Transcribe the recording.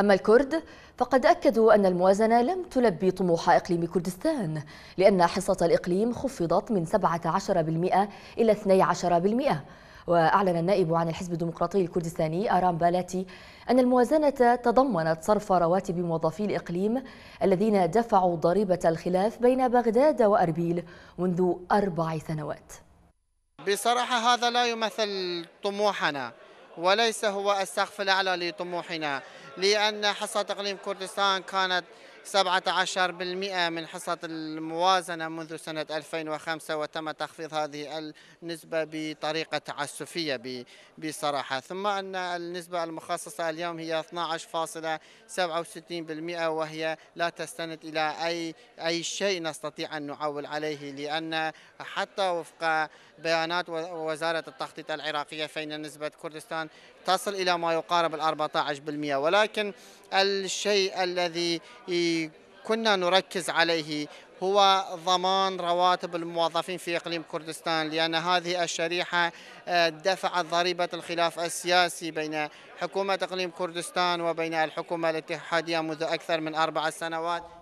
أما الكرد فقد أكدوا أن الموازنة لم تلبي طموح إقليم كردستان لأن حصة الإقليم خفضت من 17% إلى 12% وأعلن النائب عن الحزب الديمقراطي الكردستاني آرام بالاتي أن الموازنة تضمنت صرف رواتب موظفي الإقليم الذين دفعوا ضريبة الخلاف بين بغداد وأربيل منذ أربع سنوات بصراحة هذا لا يمثل طموحنا وليس هو السقف الأعلى لطموحنا لأن حصة إقليم كردستان كانت 17% من حصة الموازنة منذ سنة 2005 وتم تخفيض هذه النسبة بطريقة تعسفية بصراحة ثم أن النسبة المخصصة اليوم هي 12.67% وهي لا تستند إلى أي أي شيء نستطيع أن نعول عليه لأن حتى وفق بيانات وزارة التخطيط العراقية فإن نسبة كردستان تصل إلى ما يقارب ال 14% ولكن الشيء الذي الذي كنا نركز عليه هو ضمان رواتب الموظفين في اقليم كردستان لان هذه الشريحه آه، دفعت ضريبه الخلاف السياسي بين حكومه اقليم كردستان وبين الحكومه الاتحاديه منذ اكثر من اربع سنوات